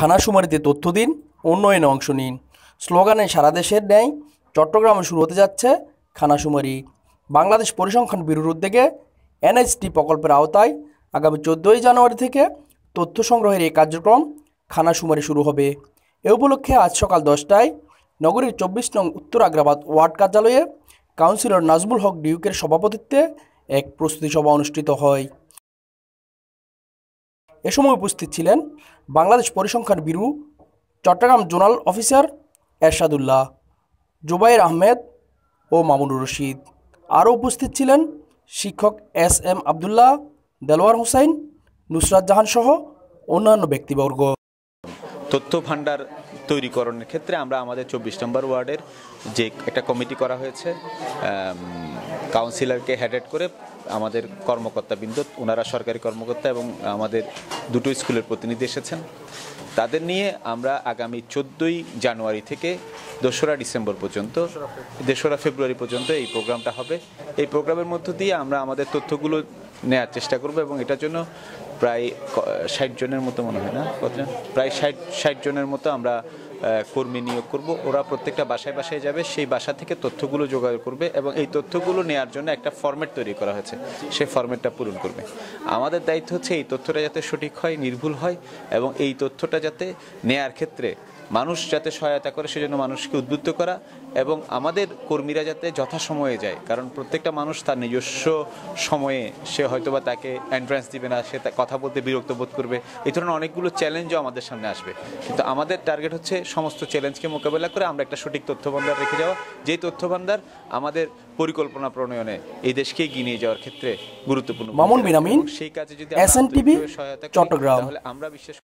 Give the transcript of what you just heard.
খানাশুমারিতে তথ্য দিন উন্নয়নে অংশ নিন স্লোগানে সারা দেশের ন্যায় চট্টগ্রামে শুরু হতে যাচ্ছে খানাশুমারি বাংলাদেশ পরিসংখ্যান ব্যুরোর উদ্যোগে এনএসটি প্রকল্পের আওতায় আগামী চোদ্দোই জানুয়ারি থেকে তথ্য সংগ্রহের এই কার্যক্রম খানাশুমারি শুরু হবে এ উপলক্ষে আজ সকাল দশটায় নগরীর চব্বিশ নং উত্তর আগ্রাবাদ ওয়ার্ড কার্যালয়ে কাউন্সিলর নাজমুল হক ডিউকের সভাপতিত্বে এক প্রস্তুতি সভা অনুষ্ঠিত হয় এ সময় উপস্থিত ছিলেন বাংলাদেশ পরিসংখ্যান বিরু চট্টগ্রাম জোনাল অফিসার এরশাদুল্লাহ জুবাইর আহমেদ ও মামুনুর রশিদ আরও উপস্থিত ছিলেন শিক্ষক এস এম আবদুল্লাহ দেলোয়ার হোসাইন নুসরাত জাহান সহ অন্যান্য ব্যক্তিবর্গ তথ্য ভাণ্ডার তৈরিকরণের ক্ষেত্রে আমরা আমাদের চব্বিশ নম্বর ওয়ার্ডের যে একটা কমিটি করা হয়েছে কাউন্সিলরকে হেডেড করে আমাদের কর্মকর্তাবৃন্দ ওনারা সরকারি কর্মকর্তা এবং আমাদের দুটো স্কুলের প্রতিনিধি এসেছেন তাদের নিয়ে আমরা আগামী চোদ্দোই জানুয়ারি থেকে দোসরা ডিসেম্বর পর্যন্ত দেশরা ফেব্রুয়ারি পর্যন্ত এই প্রোগ্রামটা হবে এই প্রোগ্রামের মধ্য দিয়ে আমরা আমাদের তথ্যগুলো নেওয়ার চেষ্টা করব এবং এটার জন্য প্রায় ষাট জনের মতো মনে হয় না কতজন প্রায় ষাট ষাট জনের মতো আমরা কর্মী নিয়োগ করব ওরা প্রত্যেকটা বাসায় বাসায় যাবে সেই বাসা থেকে তথ্যগুলো জোগাড় করবে এবং এই তথ্যগুলো নেওয়ার জন্য একটা ফর্মেট তৈরি করা হয়েছে সেই ফর্মেটটা পূরণ করবে আমাদের দায়িত্ব হচ্ছে এই তথ্যটা যাতে সঠিক হয় নির্ভুল হয় এবং এই তথ্যটা যাতে নেয়ার ক্ষেত্রে মানুষ যাতে সহায়তা করে সেজন্য মানুষকে উদ্বুদ্ধ করা এবং আমাদের কর্মীরা যাতে যথাসময়ে যায় কারণ প্রত্যেকটা মানুষ তার নিজস্ব সময়ে সে হয়তোবা তাকে এন্ট্রান্স দিবে না সে কথা বলতে বিরক্ত বোধ করবে এই ধরনের অনেকগুলো চ্যালেঞ্জও আমাদের সামনে আসবে কিন্তু আমাদের টার্গেট হচ্ছে সমস্ত চ্যালেঞ্জকে মোকাবেলা করে আমরা একটা সঠিক তথ্যভান্ডার রেখে যাওয়া যেই তথ্যভান্ডার আমাদের পরিকল্পনা প্রণয়নে এই দেশকে এগিয়ে নিয়ে যাওয়ার ক্ষেত্রে গুরুত্বপূর্ণ মামুন বিনামিন সেই কাজে যদি সহায়তা চট্টগ্রাম তাহলে আমরা বিশ্বাস